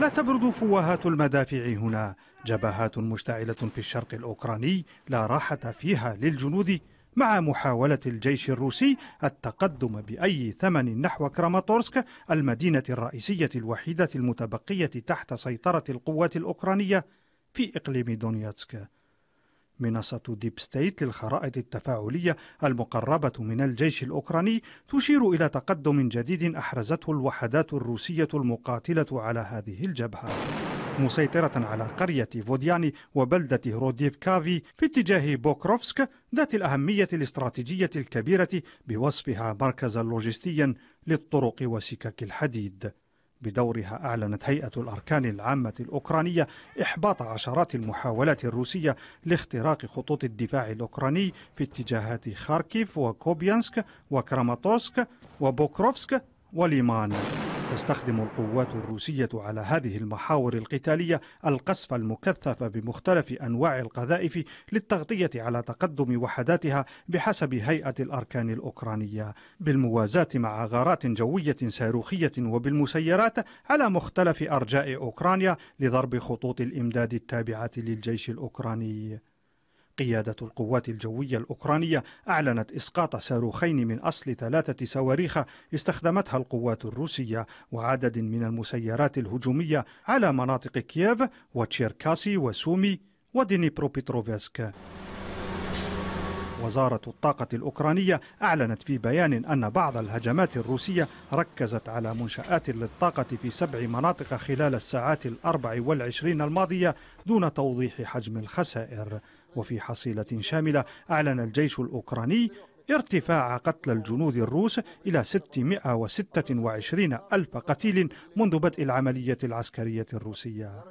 لا تبرد فوهات المدافع هنا جبهات مشتعلة في الشرق الأوكراني لا راحة فيها للجنود مع محاولة الجيش الروسي التقدم بأي ثمن نحو كراماتورسك المدينة الرئيسية الوحيدة المتبقية تحت سيطرة القوات الأوكرانية في إقليم دونياتسك منصة ديب ستيت للخرائط التفاعلية المقربة من الجيش الأوكراني تشير إلى تقدم جديد أحرزته الوحدات الروسية المقاتلة على هذه الجبهة مسيطرة على قرية فودياني وبلدة روديف كافي في اتجاه بوكروفسك ذات الأهمية الاستراتيجية الكبيرة بوصفها مركزا لوجستيا للطرق وسكك الحديد بدورها أعلنت هيئة الأركان العامة الأوكرانية إحباط عشرات المحاولات الروسية لاختراق خطوط الدفاع الأوكراني في اتجاهات خاركيف وكوبيانسك وكراماتوسك وبوكروفسك وليمان تستخدم القوات الروسية على هذه المحاور القتالية القصف المكثف بمختلف أنواع القذائف للتغطية على تقدم وحداتها بحسب هيئة الأركان الأوكرانية بالموازاة مع غارات جوية صاروخية وبالمسيرات على مختلف أرجاء أوكرانيا لضرب خطوط الإمداد التابعة للجيش الأوكراني قيادة القوات الجوية الأوكرانية أعلنت إسقاط صاروخين من أصل ثلاثة صواريخ استخدمتها القوات الروسية وعدد من المسيرات الهجومية على مناطق كييف وتشيركاسي وسومي ودنيبروبيتروفسك وزارة الطاقة الأوكرانية أعلنت في بيان أن بعض الهجمات الروسية ركزت على منشآت للطاقة في سبع مناطق خلال الساعات الأربع والعشرين الماضية دون توضيح حجم الخسائر وفي حصيلة شاملة أعلن الجيش الأوكراني ارتفاع قتل الجنود الروس إلى 626 ألف قتيل منذ بدء العملية العسكرية الروسية